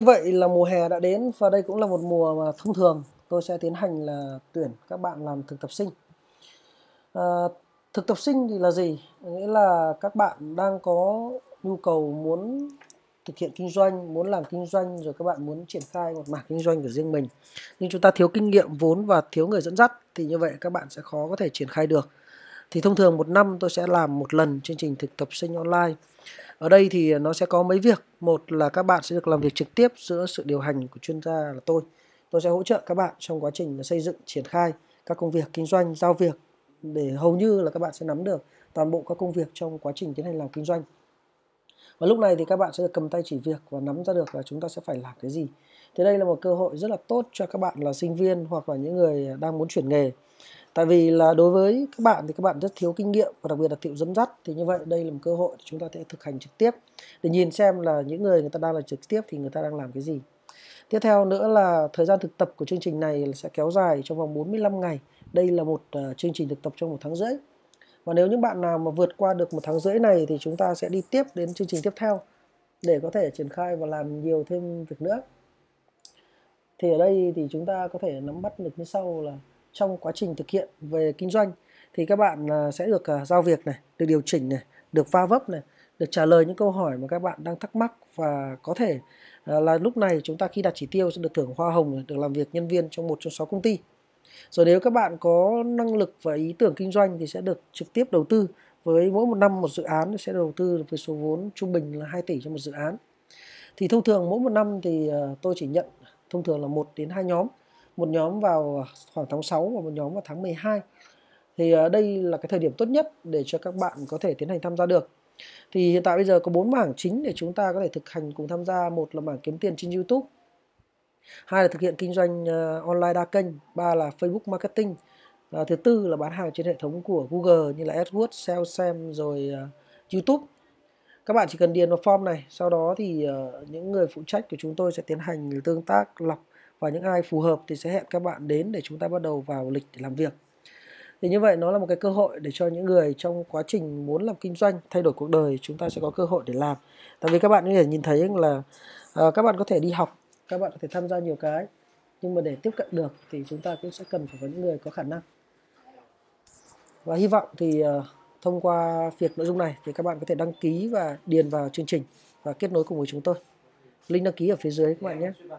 Vậy là mùa hè đã đến và đây cũng là một mùa mà thông thường tôi sẽ tiến hành là tuyển các bạn làm thực tập sinh. À, thực tập sinh thì là gì? Nghĩa là các bạn đang có nhu cầu muốn thực hiện kinh doanh, muốn làm kinh doanh rồi các bạn muốn triển khai một mảng kinh doanh của riêng mình. Nhưng chúng ta thiếu kinh nghiệm vốn và thiếu người dẫn dắt thì như vậy các bạn sẽ khó có thể triển khai được. Thì thông thường một năm tôi sẽ làm một lần chương trình thực tập sinh online ở đây thì nó sẽ có mấy việc. Một là các bạn sẽ được làm việc trực tiếp giữa sự điều hành của chuyên gia là tôi. Tôi sẽ hỗ trợ các bạn trong quá trình xây dựng, triển khai các công việc kinh doanh, giao việc để hầu như là các bạn sẽ nắm được toàn bộ các công việc trong quá trình tiến hành làm kinh doanh. Và lúc này thì các bạn sẽ được cầm tay chỉ việc và nắm ra được là chúng ta sẽ phải làm cái gì. Thế đây là một cơ hội rất là tốt cho các bạn là sinh viên hoặc là những người đang muốn chuyển nghề tại vì là đối với các bạn thì các bạn rất thiếu kinh nghiệm và đặc biệt là thiếu dẫn dắt thì như vậy đây là một cơ hội để chúng ta sẽ thực hành trực tiếp để nhìn xem là những người người ta đang là trực tiếp thì người ta đang làm cái gì tiếp theo nữa là thời gian thực tập của chương trình này sẽ kéo dài trong vòng 45 ngày đây là một ờ, chương trình thực tập trong một tháng rưỡi và nếu những bạn nào mà vượt qua được một tháng rưỡi này thì chúng ta sẽ đi tiếp đến chương trình tiếp theo để có thể triển khai và làm nhiều thêm việc nữa thì ở đây thì chúng ta có thể nắm bắt được như sau là trong quá trình thực hiện về kinh doanh thì các bạn à, sẽ được à, giao việc này, được điều chỉnh này, được va vấp này, được trả lời những câu hỏi mà các bạn đang thắc mắc và có thể à, là lúc này chúng ta khi đạt chỉ tiêu sẽ được thưởng hoa hồng được làm việc nhân viên trong một trong sáu công ty. Rồi nếu các bạn có năng lực và ý tưởng kinh doanh thì sẽ được trực tiếp đầu tư với mỗi một năm một dự án sẽ đầu tư với số vốn trung bình là 2 tỷ cho một dự án. Thì thông thường mỗi một năm thì tôi chỉ nhận thông thường là một đến hai nhóm một nhóm vào khoảng tháng 6 và một nhóm vào tháng 12 thì ờ, đây là cái thời điểm tốt nhất để cho các bạn có thể tiến hành tham gia được thì hiện tại bây giờ có bốn mảng chính để chúng ta có thể thực hành cùng tham gia một là mảng kiếm tiền trên YouTube hai là thực hiện kinh doanh ờ, online đa kênh ba là Facebook marketing à, thứ tư là bán hàng trên hệ thống của Google như là AdWords, SalesSem rồi ờ, YouTube các bạn chỉ cần điền vào form này sau đó thì những người phụ trách của chúng tôi sẽ tiến hành tương tác lọc và những ai phù hợp thì sẽ hẹn các bạn đến để chúng ta bắt đầu vào lịch để làm việc thì như vậy nó là một cái cơ hội để cho những người trong quá trình muốn làm kinh doanh thay đổi cuộc đời chúng ta sẽ có cơ hội để làm tại vì các bạn có thể nhìn thấy là uh, các bạn có thể đi học các bạn có thể tham gia nhiều cái nhưng mà để tiếp cận được thì chúng ta cũng sẽ cần phải có những người có khả năng và hy vọng thì uh, thông qua việc nội dung này thì các bạn có thể đăng ký và điền vào chương trình và kết nối cùng với chúng tôi link đăng ký ở phía dưới các bạn nhé